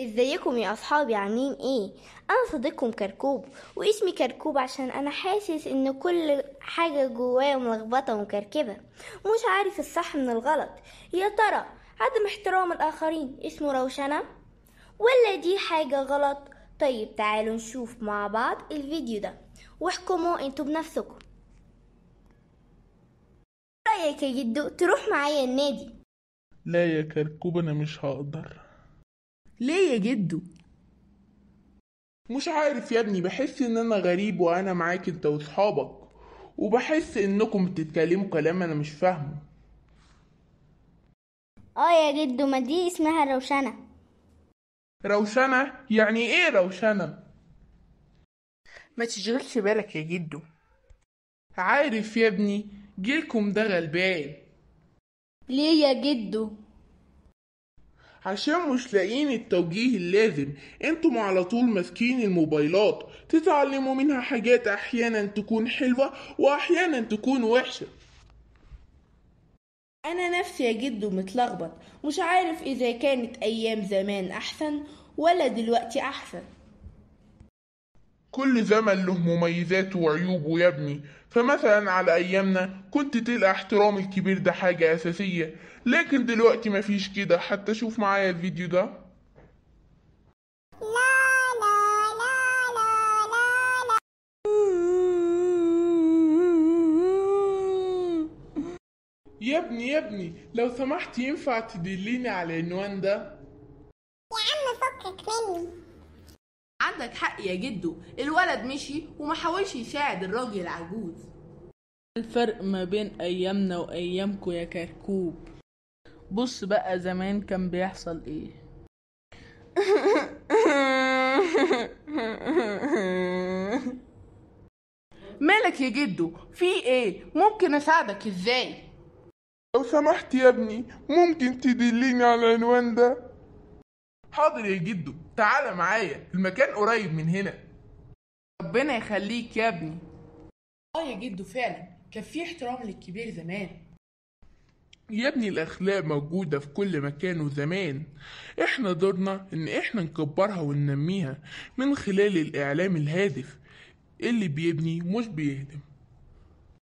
ازيكم يا اصحابي عاملين ايه انا صديقكم كركوب واسمي كركوب عشان انا حاسس ان كل حاجه جوايا ملخبطه ومكركبه مش عارف الصح من الغلط يا ترى عدم احترام الاخرين اسمه روشنه ولا دي حاجه غلط طيب تعالوا نشوف مع بعض الفيديو ده واحكموا انتوا بنفسكم رايك يا جدو تروح معايا النادي لا يا كركوب انا مش هقدر ليه يا جدو مش عارف يا ابني بحس ان انا غريب وانا معاك انت وصحابك وبحس انكم بتتكلموا كلام انا مش فاهمه اه يا جدو ما دي اسمها روشنة روشنة يعني ايه روشنة ما تشغلش بالك يا جدو عارف يا ابني جيلكم ده غلبان ليه يا جدو عشان مش لاقيين التوجيه اللازم انتم على طول ماسكين الموبايلات تتعلموا منها حاجات احيانا تكون حلوة واحيانا تكون وحشة انا نفسي يا جدو متلخبط مش عارف اذا كانت ايام زمان احسن ولا دلوقتي احسن كل زمن له مميزاته وعيوبه يا ابني فمثلا على أيامنا كنت تلقى احترام الكبير ده حاجة أساسية لكن دلوقتي مفيش كده حتى شوف معايا الفيديو ده يا ابني يا ابني لو سمحت ينفع تدليني على العنوان ده يا عم فكك مني عندك حق يا جدو الولد مشي وما حاولش يساعد الراجل العجوز إيه الفرق ما بين ايامنا وايامكو يا كركوب بص بقى زمان كان بيحصل ايه مالك يا جدو في ايه ممكن اساعدك ازاي لو سمحت يا ابني ممكن تدليني على العنوان ده حاضر يا جدو تعالى معايا المكان قريب من هنا ربنا يخليك يا ابني اه يا جدو فعلا كان في احترام للكبير زمان يا ابني الأخلاق موجودة في كل مكان وزمان احنا دورنا ان احنا نكبرها وننميها من خلال الإعلام الهادف اللي بيبني مش بيهدم